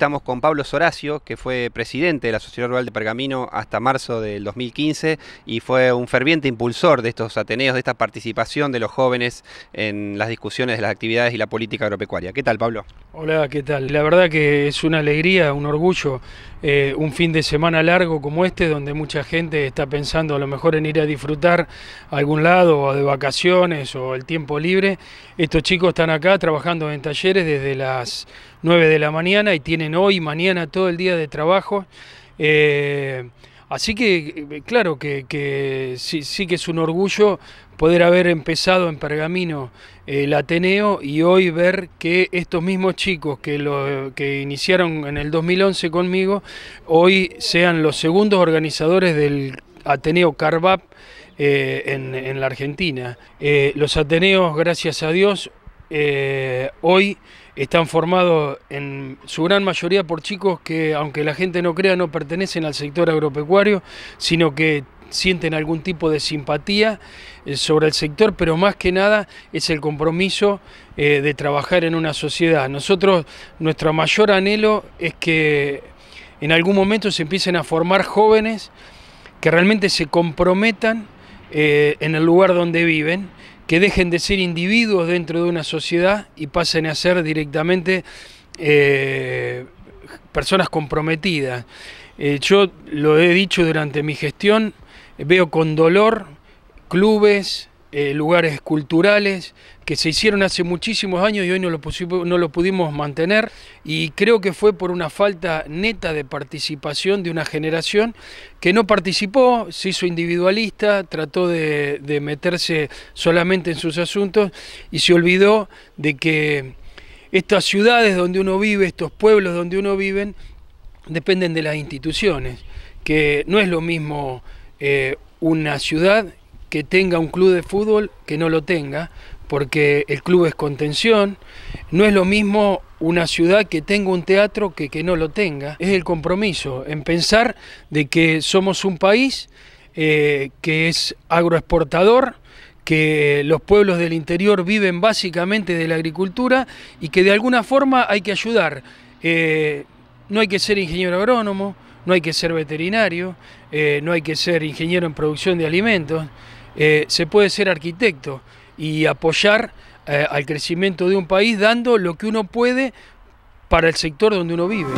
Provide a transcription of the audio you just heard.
Estamos con Pablo Soracio, que fue presidente de la Sociedad Rural de Pergamino hasta marzo del 2015 y fue un ferviente impulsor de estos Ateneos, de esta participación de los jóvenes en las discusiones de las actividades y la política agropecuaria. ¿Qué tal, Pablo? Hola, ¿qué tal? La verdad que es una alegría, un orgullo, eh, un fin de semana largo como este, donde mucha gente está pensando a lo mejor en ir a disfrutar a algún lado, o de vacaciones, o el tiempo libre. Estos chicos están acá trabajando en talleres desde las 9 de la mañana y tienen hoy mañana todo el día de trabajo. Eh, así que, eh, claro, que, sí, sí, que es un orgullo poder haber empezado en Pergamino eh, el Ateneo y hoy ver que estos mismos chicos que, lo, iniciaron en el 2011 conmigo, hoy sean los segundos organizadores del Ateneo Carvap en, la Argentina. los Ateneos, gracias a Dios, eh, hoy están formados en su gran mayoría por chicos que, aunque la gente no crea, no pertenecen al sector agropecuario, sino que sienten algún tipo de simpatía eh, sobre el sector, pero más que nada es el compromiso eh, de trabajar en una sociedad. Nosotros, nuestro mayor anhelo es que en algún momento se empiecen a formar jóvenes que realmente se comprometan en el lugar donde viven que dejen de ser individuos dentro de una sociedad y pasen a ser directamente eh, personas comprometidas. Eh, yo lo he dicho durante mi gestión, veo con dolor clubes, eh, lugares culturales que se hicieron hace muchísimos años y hoy no lo, no lo pudimos mantener y creo que fue por una falta neta de participación de una generación que no participó, se hizo individualista, trató de, meterse solamente en sus asuntos y se olvidó de que estas ciudades donde uno vive, estos pueblos donde uno vive, dependen de las instituciones, que no es lo mismo eh, una ciudad que tenga un club de fútbol que no lo tenga, porque el club es contención. No es lo mismo una ciudad que tenga un teatro que que no lo tenga. Es el compromiso en pensar de que somos un país eh, que es agroexportador, que los pueblos del interior viven básicamente de la agricultura y que de alguna forma hay que ayudar. Eh, no hay que ser ingeniero agrónomo, no hay que ser veterinario, eh, no hay que ser ingeniero en producción de alimentos. Eh, se puede ser arquitecto y apoyar eh, al crecimiento de un país dando lo que uno puede para el sector donde uno vive.